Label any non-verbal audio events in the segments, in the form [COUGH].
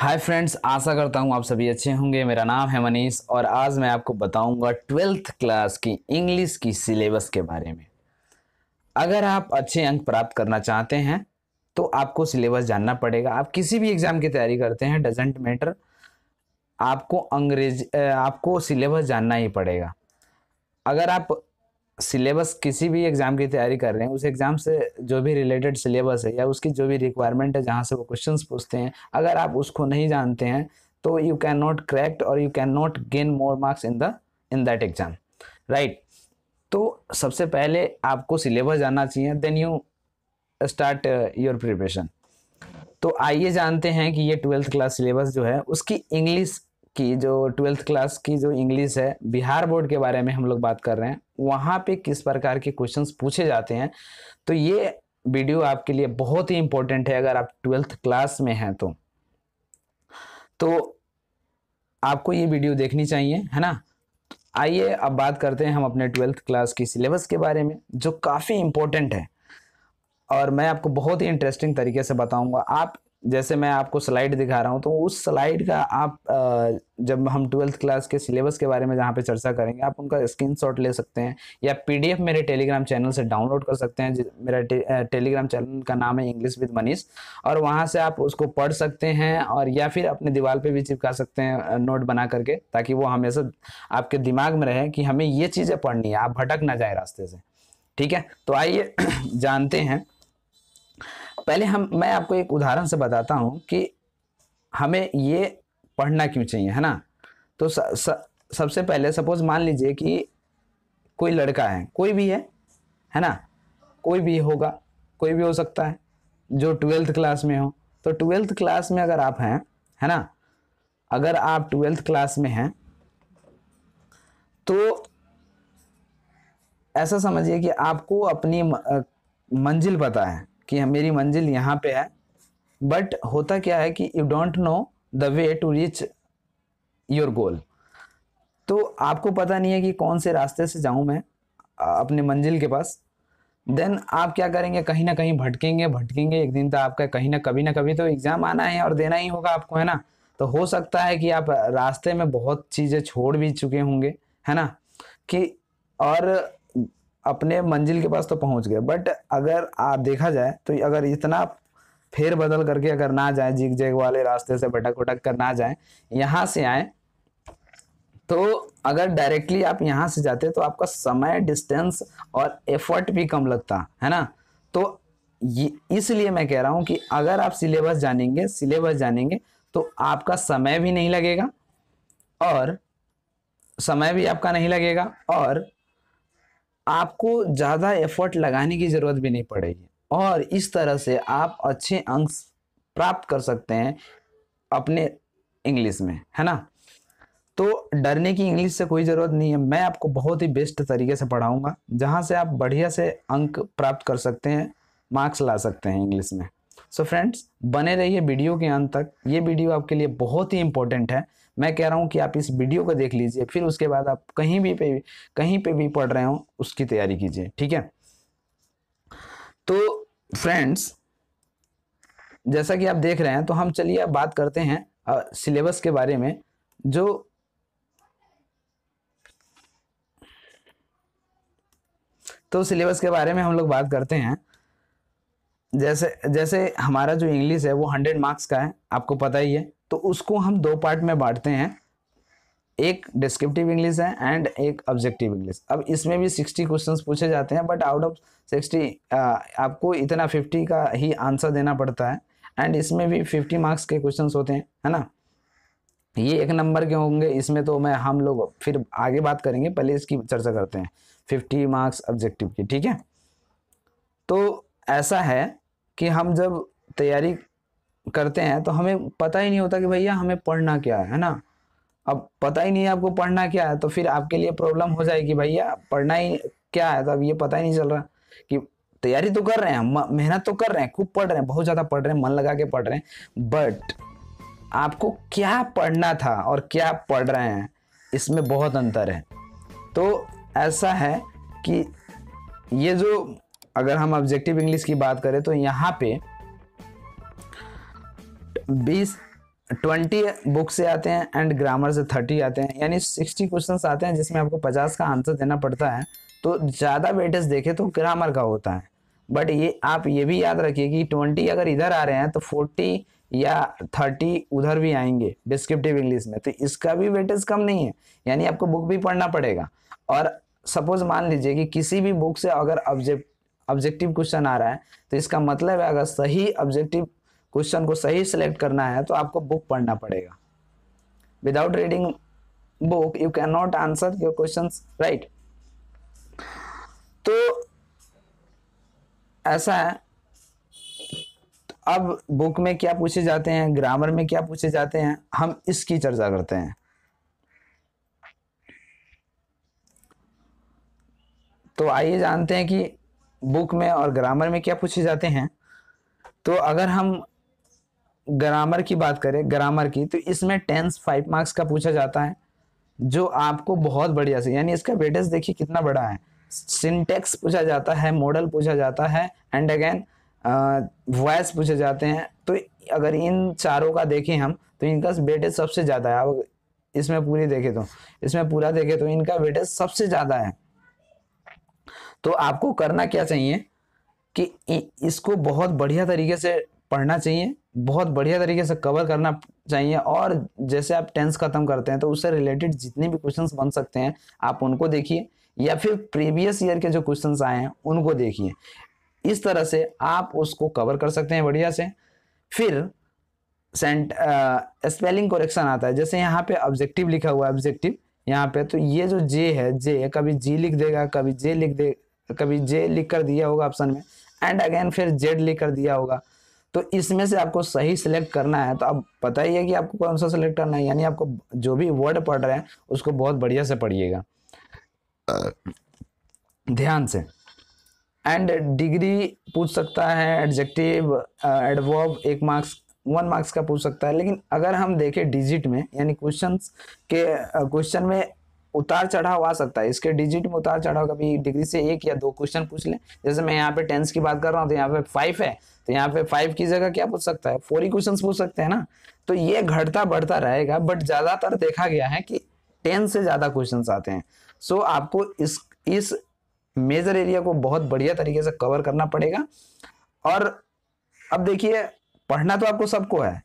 hi friends आशा करता हूँ आप सभी अच्छे होंगे मेरा नाम है मनीष और आज मैं आपको बताऊंगा ट्वेल्थ क्लास की इंग्लिश की सिलेबस के बारे में अगर आप अच्छे अंक प्राप्त करना चाहते हैं तो आपको सिलेबस जानना पड़ेगा आप किसी भी एग्ज़ाम की तैयारी करते हैं डजेंट मैटर आपको अंग्रेज आपको सिलेबस जानना ही पड़ेगा अगर आप सिलेबस किसी भी एग्ज़ाम की तैयारी कर रहे हैं उस एग्ज़ाम से जो भी रिलेटेड सिलेबस है या उसकी जो भी रिक्वायरमेंट है जहाँ से वो क्वेश्चंस पूछते हैं अगर आप उसको नहीं जानते हैं तो यू कैन नॉट क्रैक्ट और you can not gain more marks in the in that exam right तो सबसे पहले आपको सिलेबस जानना चाहिए then you start your preparation तो आइए जानते हैं कि ये ट्वेल्थ क्लास सिलेबस जो है उसकी इंग्लिश की जो ट्वेल्थ क्लास की जो इंग्लिश है बिहार बोर्ड के बारे में हम लोग बात कर रहे हैं वहाँ पे किस प्रकार के क्वेश्चंस पूछे जाते हैं तो ये वीडियो आपके लिए बहुत ही इम्पोर्टेंट है अगर आप ट्वेल्थ क्लास में हैं तो तो आपको ये वीडियो देखनी चाहिए है ना आइए अब बात करते हैं हम अपने ट्वेल्थ क्लास की सिलेबस के बारे में जो काफ़ी इम्पोर्टेंट है और मैं आपको बहुत ही इंटरेस्टिंग तरीके से बताऊंगा आप जैसे मैं आपको स्लाइड दिखा रहा हूँ तो उस स्लाइड का आप जब हम ट्वेल्थ क्लास के सिलेबस के बारे में जहाँ पे चर्चा करेंगे आप उनका स्क्रीन शॉट ले सकते हैं या पीडीएफ मेरे टेलीग्राम चैनल से डाउनलोड कर सकते हैं मेरा टे, टेलीग्राम चैनल का नाम है इंग्लिश विद मनीष और वहाँ से आप उसको पढ़ सकते हैं और या फिर अपने दीवार पर भी चिपका सकते हैं नोट बना करके ताकि वो हमेशा आपके दिमाग में रहे कि हमें ये चीज़ें पढ़नी है आप भटक ना जाए रास्ते से ठीक है तो आइए [CLEARS THROAT] जानते हैं पहले हम मैं आपको एक उदाहरण से बताता हूँ कि हमें ये पढ़ना क्यों चाहिए है ना तो स, स, सबसे पहले सपोज मान लीजिए कि कोई लड़का है कोई भी है है ना कोई भी होगा कोई भी हो सकता है जो ट्वेल्थ क्लास में हो तो ट्वेल्थ क्लास में अगर आप हैं है ना अगर आप ट्वेल्थ क्लास में हैं तो ऐसा समझिए कि आपको अपनी मंजिल पता है कि हाँ, मेरी मंजिल यहाँ पे है बट होता क्या है कि you don't know the way to reach your goal तो आपको पता नहीं है कि कौन से रास्ते से जाऊँ मैं अपने मंजिल के पास देन आप क्या करेंगे कहीं ना कहीं भटकेंगे भटकेंगे एक दिन तो आपका कहीं ना कभी ना कभी तो एग्ज़ाम आना है और देना ही होगा आपको है ना तो हो सकता है कि आप रास्ते में बहुत चीज़ें छोड़ भी चुके होंगे है ना कि और अपने मंजिल के पास तो पहुंच गए बट अगर आप देखा जाए तो अगर इतना फेर बदल करके अगर ना जाए जिग जैग वाले रास्ते से भटक उटक कर ना जाए यहाँ से आए तो अगर डायरेक्टली आप यहाँ से जाते तो आपका समय डिस्टेंस और एफर्ट भी कम लगता है ना तो ये इसलिए मैं कह रहा हूँ कि अगर आप सिलेबस जानेंगे सिलेबस जानेंगे तो आपका समय भी नहीं लगेगा और समय भी आपका नहीं लगेगा और आपको ज़्यादा एफर्ट लगाने की ज़रूरत भी नहीं पड़ेगी और इस तरह से आप अच्छे अंक प्राप्त कर सकते हैं अपने इंग्लिश में है ना तो डरने की इंग्लिश से कोई ज़रूरत नहीं है मैं आपको बहुत ही बेस्ट तरीके से पढ़ाऊँगा जहाँ से आप बढ़िया से अंक प्राप्त कर सकते हैं मार्क्स ला सकते हैं इंग्लिश में सो so फ्रेंड्स बने रहिए वीडियो के अंत तक ये वीडियो आपके लिए बहुत ही इंपॉर्टेंट है मैं कह रहा हूँ कि आप इस वीडियो को देख लीजिए फिर उसके बाद आप कहीं भी पे कहीं पे भी पढ़ रहे हो उसकी तैयारी कीजिए ठीक है तो फ्रेंड्स जैसा कि आप देख रहे हैं तो हम चलिए अब बात करते हैं सिलेबस के बारे में जो तो सिलेबस के बारे में हम लोग बात करते हैं जैसे जैसे हमारा जो इंग्लिश है वो हंड्रेड मार्क्स का है आपको पता ही है तो उसको हम दो पार्ट में बांटते हैं एक डिस्क्रिप्टिव इंग्लिश है एंड एक ऑब्जेक्टिव इंग्लिश अब इसमें भी सिक्सटी क्वेश्चंस पूछे जाते हैं बट आउट ऑफ सिक्सटी आपको इतना फिफ्टी का ही आंसर देना पड़ता है एंड इसमें भी फिफ्टी मार्क्स के क्वेश्चंस होते हैं है ना ये एक नंबर के होंगे इसमें तो मैं हम लोग फिर आगे बात करेंगे पहले इसकी चर्चा करते हैं फिफ्टी मार्क्स ऑब्जेक्टिव की ठीक है तो ऐसा है कि हम जब तैयारी करते हैं तो हमें पता ही नहीं होता कि भैया हमें पढ़ना क्या है ना अब पता ही नहीं है आपको पढ़ना क्या है तो फिर आपके लिए प्रॉब्लम हो जाएगी भैया पढ़ना ही क्या है तो अब ये पता ही नहीं चल रहा कि तैयारी तो कर रहे हैं मेहनत तो कर रहे हैं खूब पढ़ रहे हैं बहुत ज़्यादा पढ़ रहे हैं मन लगा के पढ़ रहे हैं बट आपको क्या पढ़ना था और क्या पढ़ रहे हैं इसमें बहुत अंतर है तो ऐसा है कि ये जो अगर हम ऑब्जेक्टिव इंग्लिश की बात करें तो यहाँ पे बीस ट्वेंटी बुक से आते हैं एंड ग्रामर से थर्टी आते हैं यानी सिक्सटी क्वेश्चन आते हैं जिसमें आपको पचास का आंसर देना पड़ता है तो ज़्यादा वेटेज देखे तो ग्रामर का होता है बट ये आप ये भी याद रखिए कि ट्वेंटी अगर इधर आ रहे हैं तो फोर्टी या थर्टी उधर भी आएंगे डिस्क्रिप्टिव इंग्लिश में तो इसका भी वेटेज कम नहीं है यानी आपको बुक भी पढ़ना पड़ेगा और सपोज मान लीजिए कि किसी भी बुक से अगर ऑब्जेक्ट ऑब्जेक्टिव क्वेश्चन आ रहा है तो इसका मतलब है अगर सही ऑब्जेक्टिव क्वेश्चन को सही सिलेक्ट करना है तो आपको बुक पढ़ना पड़ेगा without reading book you can not answer your question right तो ऐसा है अब बुक में क्या पूछे जाते हैं ग्रामर में क्या पूछे जाते हैं हम इसकी चर्चा करते हैं तो आइए जानते हैं कि बुक में और ग्रामर में क्या पूछे जाते हैं तो अगर हम ग्रामर की बात करें ग्रामर की तो इसमें टेंस फाइव मार्क्स का पूछा जाता है जो आपको बहुत बढ़िया से यानी इसका वेटेज देखिए कितना बड़ा है सिंटेक्स पूछा जाता है मॉडल पूछा जाता है एंड अगेन वॉइस पूछे जाते हैं तो अगर इन चारों का देखें हम तो इनका वेटेज सबसे ज़्यादा है अब इसमें पूरी देखे तो इसमें पूरा देखे तो इनका वेटेज सबसे ज़्यादा है तो आपको करना क्या चाहिए कि इसको बहुत बढ़िया तरीके से पढ़ना चाहिए बहुत बढ़िया तरीके से कवर करना चाहिए और जैसे आप टेंस खत्म करते हैं तो उससे रिलेटेड जितने भी क्वेश्चंस बन सकते हैं आप उनको देखिए या फिर प्रीवियस ईयर के जो क्वेश्चंस आए हैं उनको देखिए इस तरह से आप उसको कवर कर सकते हैं बढ़िया से फिर सेंट स्पेलिंग कोरेक्शन आता है जैसे यहाँ पे ऑब्जेक्टिव लिखा हुआ है ऑब्जेक्टिव यहाँ पे तो ये जो जे है जे कभी जी लिख देगा कभी जे लिख दे कभी जे लिख कर दिया होगा ऑप्शन में एंड अगेन फिर जेड लिख कर दिया होगा तो इसमें से आपको सही सिलेक्ट करना है तो आप पता ही है कि आपको कौन सा सिलेक्ट करना है यानी आपको जो भी वर्ड पढ़ रहे हैं उसको बहुत बढ़िया से पढ़िएगा ध्यान से एंड डिग्री पूछ सकता है एडजेक्टिव एडवर्ब एक मार्क्स वन मार्क्स का पूछ सकता है लेकिन अगर हम देखें डिजिट में यानी क्वेश्चन के क्वेश्चन में उतार चढ़ाव आ सकता है इसके डिजिट में उतार चढ़ाव कभी डिग्री से एक या दो क्वेश्चन पूछ लें जैसे मैं यहाँ पे टेंस की बात कर रहा हूँ तो यहाँ पे फाइव है तो यहाँ पे फाइव की जगह क्या पूछ सकता है फोर इक्वेशंस पूछ सकते हैं ना तो ये घटता बढ़ता रहेगा बट ज्यादातर देखा गया है कि टेन से ज्यादा क्वेश्चन आते हैं सो so, आपको इस इस मेजर एरिया को बहुत बढ़िया तरीके से कवर करना पड़ेगा और अब देखिए पढ़ना तो आपको सबको है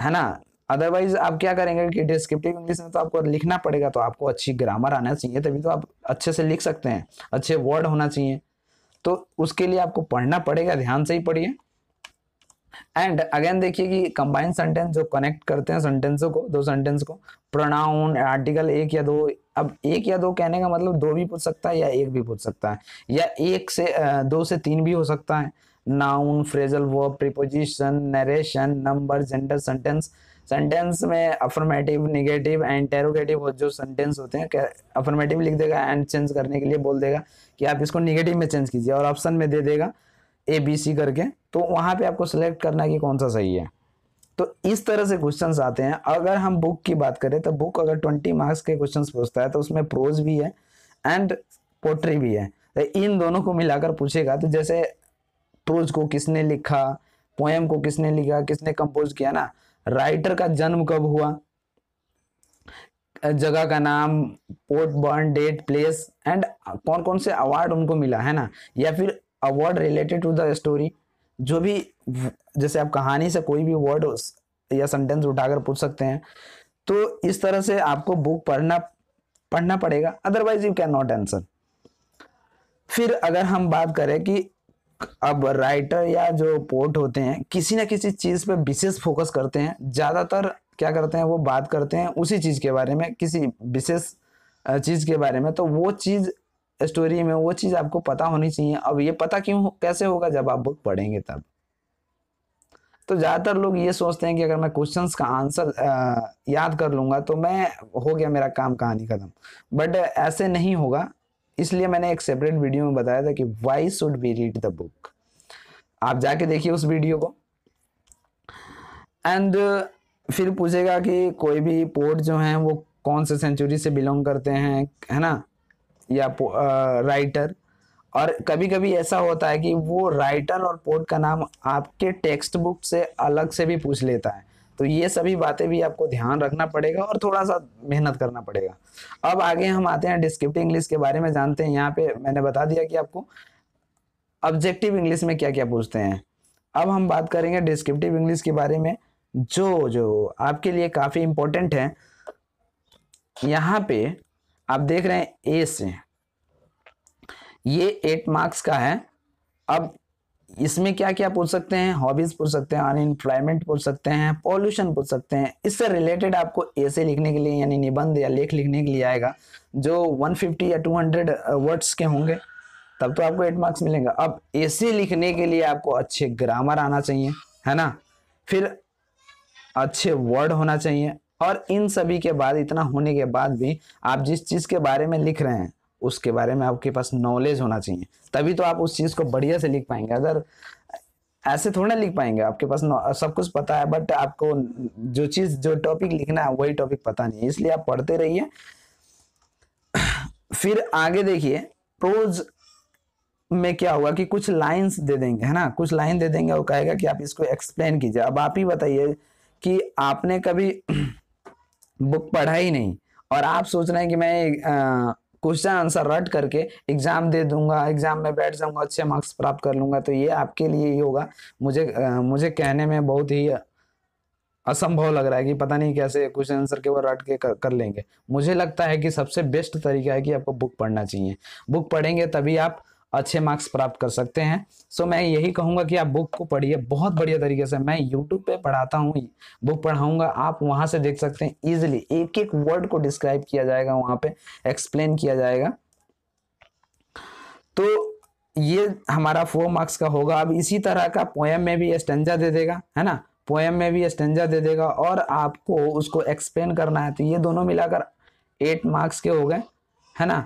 है ना अदरवाइज आप क्या करेंगे कि डिस्क्रिप्टिव इंग्लिश में तो आपको लिखना पड़ेगा तो आपको अच्छी ग्रामर आना चाहिए तभी तो आप अच्छे से लिख सकते हैं अच्छे वर्ड होना चाहिए तो उसके लिए आपको पढ़ना पड़ेगा ध्यान से ही पढ़िए एंड अगेन देखिए कि कंबाइन सेंटेंस जो कनेक्ट करते हैं सेंटेंसों को दो सेंटेंस को प्रोनाउन आर्टिकल एक या दो अब एक या दो कहने का मतलब दो भी पूछ सकता है या एक भी पूछ सकता है या एक से दो से तीन भी हो सकता है noun phrasal verb preposition narration number gender sentence sentence में अफर्मेटिव निगेटिव एंड टेरोगेटिव जो सेंटेंस होते हैं अफर्मेटिव लिख देगा एंड चेंज करने के लिए बोल देगा कि आप इसको निगेटिव में चेंज कीजिए और ऑप्शन में दे देगा ए बी सी करके तो वहाँ पे आपको सेलेक्ट करना कि कौन सा सही है तो इस तरह से क्वेश्चन आते हैं अगर हम बुक की बात करें तो बुक अगर ट्वेंटी मार्क्स के क्वेश्चन पूछता है तो उसमें प्रोज भी है एंड पोट्री भी है तो इन दोनों को मिलाकर पूछेगा तो जैसे प्रोज को किसने लिखा पोएम को किसने लिखा किसने कंपोज किया ना राइटर का जन्म कब हुआ जगह का नाम poet born date place and कौन कौन से अवार्ड उनको मिला है ना या फिर award related to the story जो भी जैसे आप कहानी से कोई भी वर्ड या सेंटेंस उठाकर पूछ सकते हैं तो इस तरह से आपको बुक पढ़ना पढ़ना पड़ेगा otherwise you can not answer फिर अगर हम बात करें कि अब राइटर या जो पोर्ट होते हैं किसी ना किसी चीज़ पे विशेष फोकस करते हैं ज़्यादातर क्या करते हैं वो बात करते हैं उसी चीज़ के बारे में किसी विशेष चीज़ के बारे में तो वो चीज़ स्टोरी में वो चीज़ आपको पता होनी चाहिए अब ये पता क्यों कैसे होगा जब आप बुक पढ़ेंगे तब तो ज़्यादातर लोग ये सोचते हैं कि अगर मैं क्वेश्चंस का आंसर याद कर लूँगा तो मैं हो गया मेरा काम कहानी खत्म बट ऐसे नहीं होगा इसलिए मैंने एक सेपरेट वीडियो में बताया था कि why should we read the book आप जाके देखिए उस वीडियो को एंड uh, फिर पूछेगा कि कोई भी पोर्ट जो हैं वो कौन से सेंचुरी से बिलोंग करते हैं है ना या आ, राइटर uh, और कभी कभी ऐसा होता है कि वो राइटर और पोर्ट का नाम आपके टेक्स्ट बुक से अलग से भी पूछ लेता है तो ये सभी बातें भी आपको ध्यान रखना पड़ेगा और थोड़ा सा मेहनत करना पड़ेगा अब आगे हम आते हैं डिस्क्रिप्टिव इंग्लिश के बारे में जानते हैं यहाँ पे मैंने बता दिया कि आपको ऑब्जेक्टिव इंग्लिश में क्या क्या पूछते हैं अब हम बात करेंगे डिस्क्रिप्टिव इंग्लिश के बारे में जो जो आपके लिए काफ़ी इम्पोर्टेंट है यहाँ पे आप देख रहे हैं ए से ये एट मार्क्स का है अब इसमें क्या क्या पूछ सकते हैं हॉबीज पूछ सकते हैं अनएम्प्लॉयमेंट पूछ सकते हैं पॉल्यूशन पूछ सकते हैं इससे रिलेटेड आपको ऐसे लिखने के लिए यानी निबंध या लेख लिखने के लिए आएगा जो 150 या 200 वर्ड्स uh, के होंगे तब तो आपको एट मार्क्स मिलेंगे अब ऐसे लिखने के लिए आपको अच्छे ग्रामर आना चाहिए है ना फिर अच्छे वर्ड होना चाहिए और इन सभी के बाद इतना होने के बाद भी आप जिस चीज़ के बारे में लिख रहे हैं उसके बारे में आपके पास नॉलेज होना चाहिए तभी तो आप उस चीज़ को बढ़िया से लिख पाएंगे अगर ऐसे थोड़ा लिख पाएंगे आपके पास सब कुछ पता है बट आपको जो चीज़ जो टॉपिक लिखना है वही टॉपिक पता नहीं है इसलिए आप पढ़ते रहिए [CLEARS THROAT] फिर आगे देखिए प्रोज में क्या होगा कि कुछ लाइंस दे देंगे है ना कुछ लाइन दे देंगे और कहेगा कि आप इसको एक्सप्लेन कीजिए अब आप ही बताइए कि आपने कभी बुक [CLEARS THROAT] पढ़ा ही नहीं और आप सोच रहे हैं कि मैं आ, क्वेश्चन आंसर रट करके एग्जाम दे दूंगा एग्जाम में बैठ जाऊंगा अच्छे मार्क्स प्राप्त कर लूंगा तो ये आपके लिए ही होगा मुझे आ, मुझे कहने में बहुत ही असंभव लग रहा है कि पता नहीं कैसे क्वेश्चन आंसर के वो रट के कर, कर लेंगे मुझे लगता है कि सबसे बेस्ट तरीका है कि आपको बुक पढ़ना चाहिए बुक पढ़ेंगे तभी आप अच्छे मार्क्स प्राप्त कर सकते हैं सो मैं यही कहूंगा कि आप बुक को पढ़िए बहुत बढ़िया तरीके से मैं यूट्यूब पे पढ़ाता हूँ बुक पढ़ाऊंगा आप वहां से देख सकते हैं इजिली एक एक वर्ड को डिस्क्राइब किया जाएगा वहाँ पे एक्सप्लेन किया जाएगा तो ये हमारा फोर मार्क्स का होगा अब इसी तरह का पोएम में भी एस्टेंजा दे देगा है ना पोएम में भी एस्टेंजा दे देगा और आपको उसको एक्सप्लेन करना है तो ये दोनों मिलाकर एट मार्क्स के हो गए है ना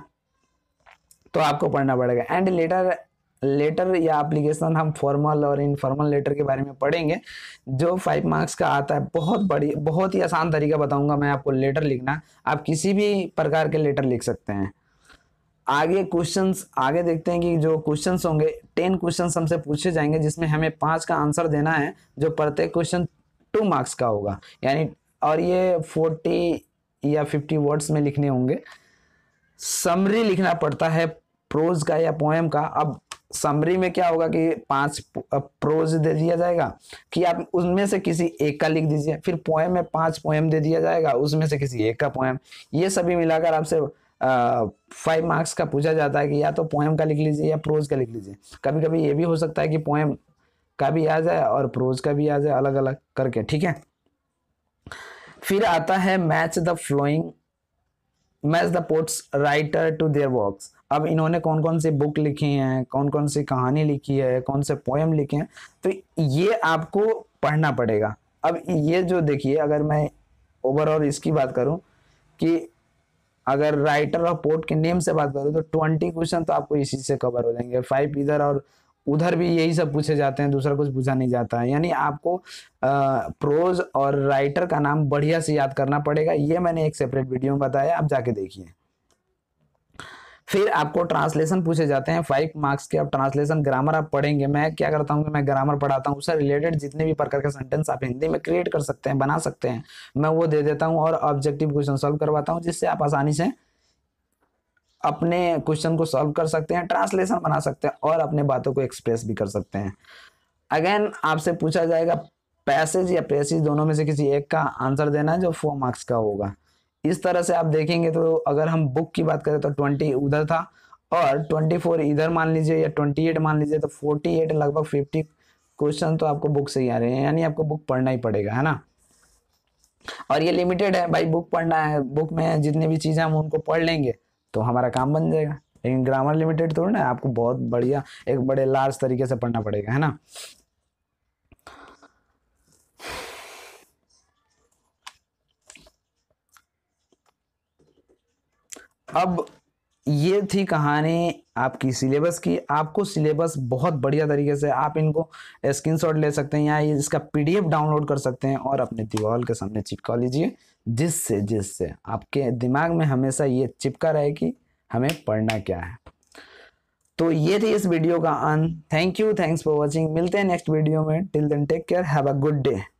तो आपको पढ़ना पड़ेगा एंड लेटर लेटर या एप्लीकेशन हम फॉर्मल और इनफॉर्मल लेटर के बारे में पढ़ेंगे जो फाइव मार्क्स का आता है बहुत बड़ी बहुत ही आसान तरीका बताऊंगा मैं आपको लेटर लिखना आप किसी भी प्रकार के लेटर लिख सकते हैं आगे क्वेश्चंस आगे देखते हैं कि जो क्वेश्चंस होंगे टेन क्वेश्चंस हमसे पूछे जाएंगे जिसमें हमें पाँच का आंसर देना है जो प्रत्येक क्वेश्चन टू मार्क्स का होगा यानी और ये फोर्टी या फिफ्टी वर्ड्स में लिखने होंगे समरी लिखना पड़ता है प्रोज का या पोएम का अब समरी में क्या होगा कि पांच प्रोज दे दिया जाएगा कि आप उनमें से किसी एक का लिख दीजिए फिर पोएम में पांच पोएम दे दिया जाएगा उसमें से किसी एक का पोएम ये सभी मिलाकर आपसे फाइव मार्क्स का पूछा जाता है कि या तो पोएम का लिख लीजिए या प्रोज का लिख लीजिए कभी कभी ये भी हो सकता है कि पोएम का भी आ जाए और प्रोज का भी आ जाए अलग अलग करके ठीक है फिर आता है match the following match the poets writer to their works अब इन्होंने कौन कौन सी बुक लिखी हैं कौन कौन सी कहानी लिखी है कौन से पोएम लिखे हैं तो ये आपको पढ़ना पड़ेगा अब ये जो देखिए अगर मैं ओवरऑल इसकी बात करूं कि अगर राइटर और पोर्ट के नेम से बात करूं तो ट्वेंटी क्वेश्चन तो आपको इसी से कवर हो जाएंगे फाइव इधर और उधर भी यही सब पूछे जाते हैं दूसरा कुछ पूछा नहीं जाता है यानी आपको प्रोज और राइटर का नाम बढ़िया से याद करना पड़ेगा ये मैंने एक सेपरेट वीडियो में बताया आप जाके देखिए फिर आपको ट्रांसलेशन पूछे जाते हैं फाइव मार्क्स के आप ट्रांसलेशन ग्रामर आप पढ़ेंगे मैं क्या करता हूँ कि मैं ग्रामर पढ़ाता हूँ उससे रिलेटेड जितने भी प्रकार के सेंटेंस आप हिंदी में क्रिएट कर सकते हैं बना सकते हैं मैं वो दे देता हूँ और ऑब्जेक्टिव क्वेश्चन सॉल्व करवाता हूँ जिससे आप आसानी से अपने क्वेश्चन को सॉल्व कर सकते हैं ट्रांसलेशन बना सकते हैं और अपने बातों को एक्सप्रेस भी कर सकते हैं अगेन आपसे पूछा जाएगा पैसेज या पैसेज दोनों में से किसी एक का आंसर देना है जो फोर मार्क्स का होगा इस तरह से आप देखेंगे तो अगर हम बुक की बात करें तो ट्वेंटी उधर था और ट्वेंटी फोर इधर मान लीजिए या ट्वेंटी एट मान लीजिए तो फोर्टी एट लगभग फिफ्टी क्वेश्चन तो आपको बुक से ही आ रहे हैं यानी आपको बुक पढ़ना ही पड़ेगा है ना और ये लिमिटेड है भाई बुक पढ़ना है बुक में जितनी भी चीज़ें हम उनको पढ़ लेंगे तो हमारा काम बन जाएगा लेकिन ग्रामर लिमिटेड थोड़ी ना आपको बहुत बढ़िया एक बड़े लार्ज तरीके से पढ़ना पड़ेगा है ना अब ये थी कहानी आपकी सिलेबस की आपको सिलेबस बहुत बढ़िया तरीके से आप इनको स्क्रीनशॉट ले सकते हैं या इसका पीडीएफ डाउनलोड कर सकते हैं और अपने दीवार के सामने चिपका लीजिए जिससे जिससे आपके दिमाग में हमेशा ये चिपका रहे कि हमें पढ़ना क्या है तो ये थी इस वीडियो का अंत thank you thanks for watching मिलते हैं नेक्स्ट वीडियो में till then take care have a good day